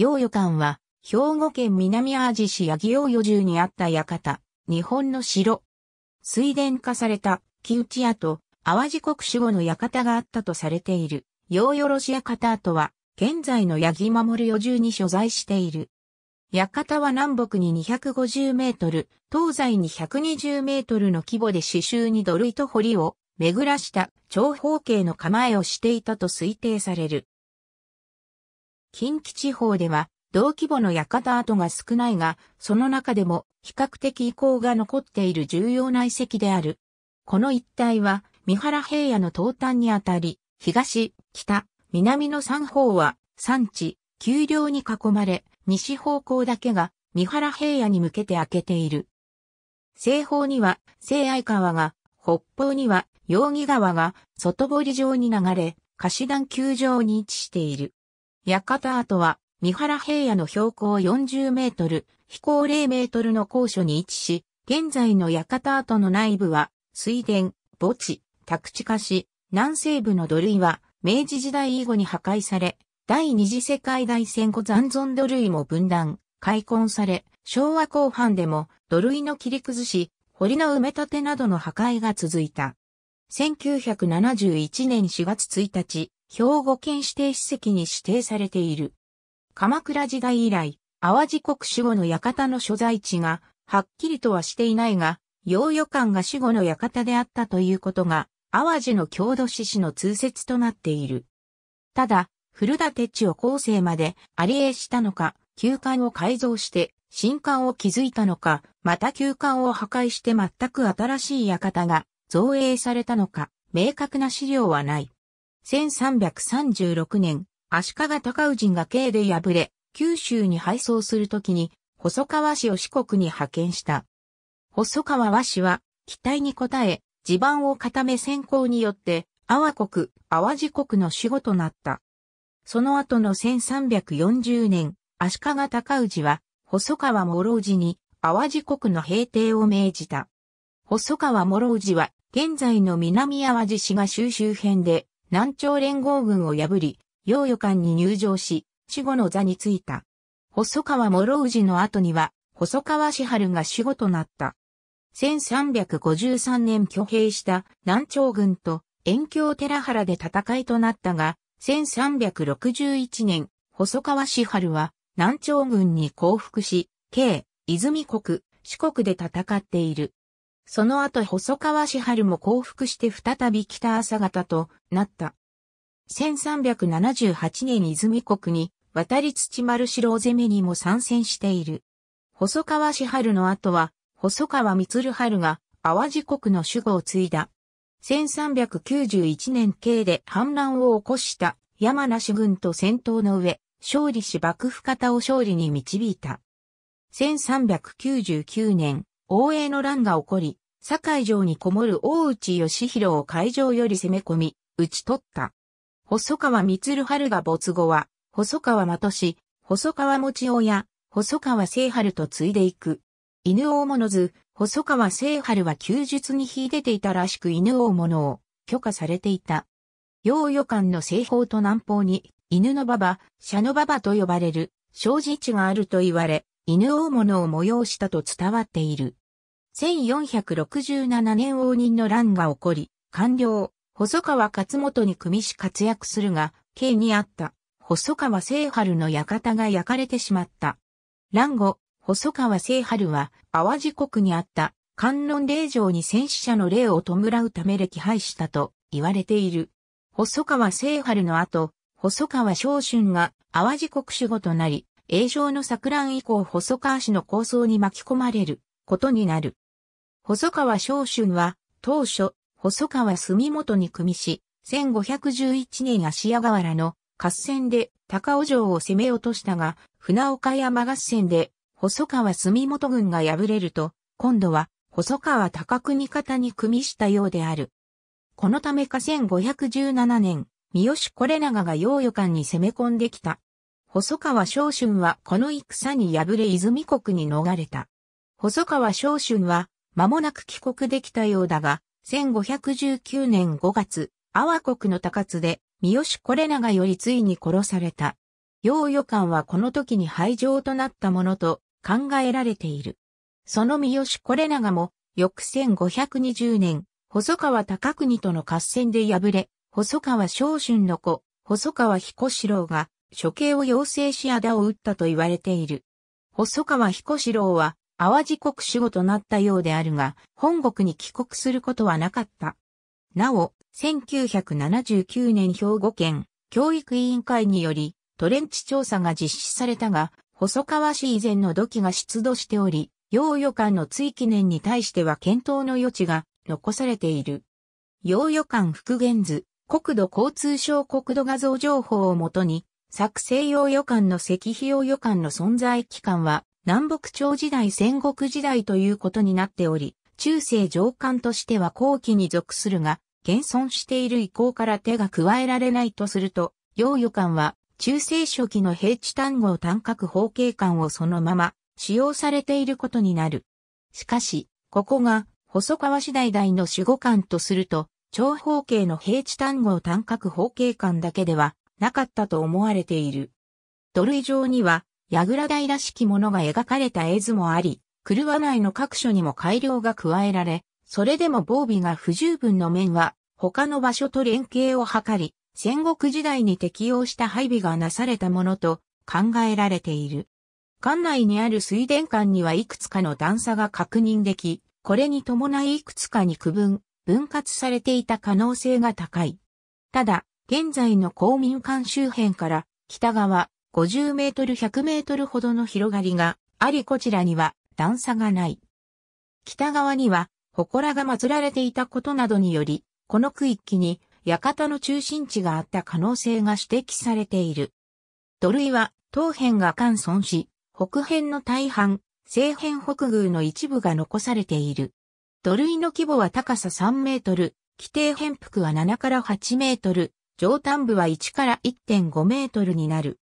陽予館は、兵庫県南アージ市八木陽予住にあった館、日本の城。水田化された、木内屋と、淡路国守護の館があったとされている、陽与ロシア方跡は、現在の八木守予住に所在している。館は南北に250メートル、東西に120メートルの規模で刺繍に土塁と堀を巡らした長方形の構えをしていたと推定される。近畿地方では同規模の館跡が少ないが、その中でも比較的遺構が残っている重要な遺跡である。この一帯は三原平野の東端にあたり、東、北、南の三方は山地、丘陵に囲まれ、西方向だけが三原平野に向けて開けている。西方には西愛川が、北方には容疑川が外堀状に流れ、貸し団球場に位置している。館跡は、三原平野の標高40メートル、飛行0メートルの高所に位置し、現在の館跡の内部は、水田、墓地、宅地化し、南西部の土塁は、明治時代以後に破壊され、第二次世界大戦後残存土塁も分断、開墾され、昭和後半でも土塁の切り崩し、堀の埋め立てなどの破壊が続いた。1971年4月1日、兵庫県指定史跡に指定されている。鎌倉時代以来、淡路国守護の館の所在地が、はっきりとはしていないが、洋予館が守護の館であったということが、淡路の郷土史史の通説となっている。ただ、古館地を後世までありえしたのか、旧館を改造して新館を築いたのか、また旧館を破壊して全く新しい館が造営されたのか、明確な資料はない。1336年、足利尊氏が京で敗れ、九州に敗走するときに、細川氏を四国に派遣した。細川和氏は、期待に応え、地盤を固め先行によって、阿波国、阿波地国の守護となった。その後の1340年、足利尊氏は、細川諸氏に、阿波地国の平定を命じた。細川諸氏は、現在の南阿波地市が収集編で、南朝連合軍を破り、洋予館に入場し、死後の座についた。細川諸氏の後には、細川氏春が死後となった。1353年挙兵した南朝軍と遠京寺原で戦いとなったが、1361年、細川氏春は南朝軍に降伏し、慶、泉国、四国で戦っている。その後細川氏春も降伏して再び北朝方となった。1378年泉国に渡り土丸城攻めにも参戦している。細川氏春の後は、細川光春が淡路国の守護を継いだ。1391年系で反乱を起こした山梨軍と戦闘の上、勝利し幕府方を勝利に導いた。1399年、大江の乱が起こり、堺城にこもる大内義弘を会場より攻め込み、討ち取った。細川光春が没後は、細川的し、細川持親、細川聖春と継いでいく。犬王物図、細川聖春は休日に秀でていたらしく犬王物を許可されていた。洋予館の西方と南方に、犬の馬場、社の馬場と呼ばれる、生じ地があると言われ、犬王物を催したと伝わっている。1467年応仁の乱が起こり、官僚、細川勝元に組みし活躍するが、刑にあった、細川聖春の館が焼かれてしまった。乱後、細川聖春は、淡路国にあった、観音霊場に戦死者の霊を弔うため歴敗したと言われている。細川聖春の後、細川昇春が淡路国守護となり、永城の錯乱以降細川氏の構想に巻き込まれることになる。細川昇春は、当初、細川住元に組みし、1511年足屋河原の合戦で高尾城を攻め落としたが、船岡山合戦で細川住元軍が敗れると、今度は細川高国方に組みしたようである。このためか1517年、三好これ長が陽予館に攻め込んできた。細川昇春はこの戦に敗れ泉国に逃れた。細川昇春は間もなく帰国できたようだが、1519年5月、阿波国の高津で、三好れ長よりついに殺された。楊予感はこの時に廃城となったものと考えられている。その三好れ長も、翌1520年、細川高国との合戦で敗れ、細川昇春の子、細川彦四郎が処刑を要請し仇を打ったと言われている。細川彦四郎は淡路国守護となったようであるが、本国に帰国することはなかった。なお、1979年兵庫県教育委員会により、トレンチ調査が実施されたが、細川市以前の土器が出土しており、洋予館の追記念に対しては検討の余地が残されている。洋予館復元図、国土交通省国土画像情報をもとに、作成洋予館の石碑洋予館の存在期間は南北朝時代戦国時代ということになっており、中世上官としては後期に属するが、現存している意向から手が加えられないとすると、楊予官は中世初期の平地単語単角方形官をそのまま使用されていることになる。しかし、ここが細川次第代の守護官とすると、長方形の平地単語単角方形官だけではなかったと思われている。土塁上には櫓台らしきものが描かれた絵図もあり、車内の各所にも改良が加えられ、それでも防備が不十分の面は、他の場所と連携を図り、戦国時代に適用した配備がなされたものと考えられている。館内にある水田館にはいくつかの段差が確認でき、これに伴いいくつかに区分、分割されていた可能性が高い。ただ、現在の公民館周辺から北側、50メートル100メートルほどの広がりがありこちらには段差がない。北側には祠が祀られていたことなどにより、この区域に館の中心地があった可能性が指摘されている。土塁は東辺が乾損し、北辺の大半、西辺北宮の一部が残されている。土塁の規模は高さ3メートル、規定辺幅は7から8メートル、上端部は1から1.5メートルになる。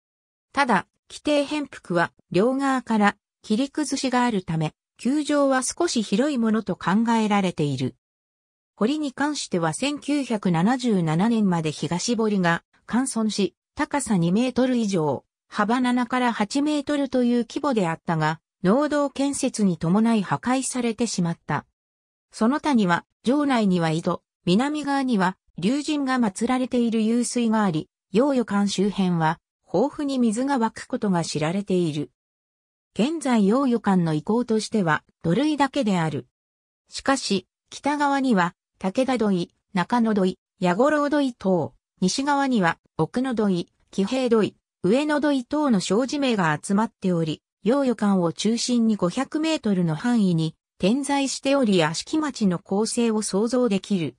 ただ、規定変幅は両側から切り崩しがあるため、球場は少し広いものと考えられている。堀に関しては1977年まで東堀が乾損し、高さ2メートル以上、幅7から8メートルという規模であったが、農道建設に伴い破壊されてしまった。その他には、城内には井戸、南側には、竜神が祀られている湧水があり、洋予館周辺は、豊富に水が湧くことが知られている。現在洋予館の遺構としては土塁だけである。しかし、北側には武田土井、中野土井、矢五郎土井等、西側には奥野土井、騎兵土井、上野土井等の障子名が集まっており、洋予館を中心に500メートルの範囲に点在しており屋敷町の構成を想像できる。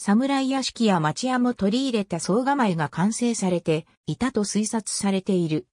侍屋敷や町屋も取り入れた総構えが完成されていたと推察されている。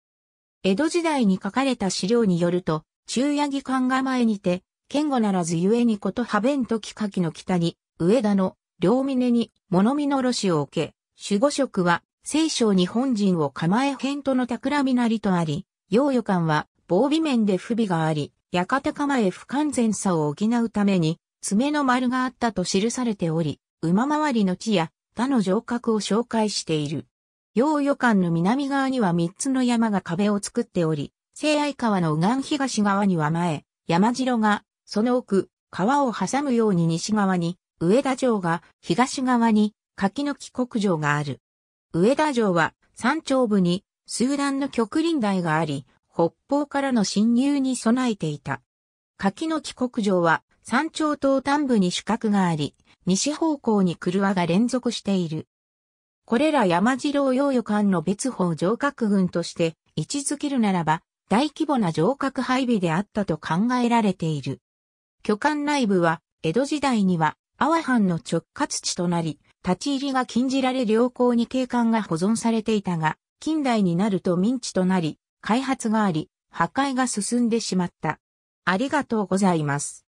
江戸時代に書かれた資料によると、中屋木館構えにて、堅固ならずゆえにこと派弁かきの北に、上田の両峰に物見のろしを受け、守護職は聖書日本人を構え編との企みなりとあり、揚予館は防備面で不備があり、館構え不完全さを補うために、爪の丸があったと記されており、馬回りの地や他の城郭を紹介している。洋予感の南側には3つの山が壁を作っており、西愛川の右岸東側には前、山城が、その奥、川を挟むように西側に、上田城が、東側に、柿の木国城がある。上田城は、山頂部に、数段の極林台があり、北方からの侵入に備えていた。柿の木国城は、山頂東端部に主角があり、西方向に車が連続している。これら山次郎洋予間の別方城郭群として位置づけるならば、大規模な城郭配備であったと考えられている。巨漢内部は、江戸時代には、阿波藩の直轄地となり、立ち入りが禁じられ良好に景観が保存されていたが、近代になると民地となり、開発があり、破壊が進んでしまった。ありがとうございます。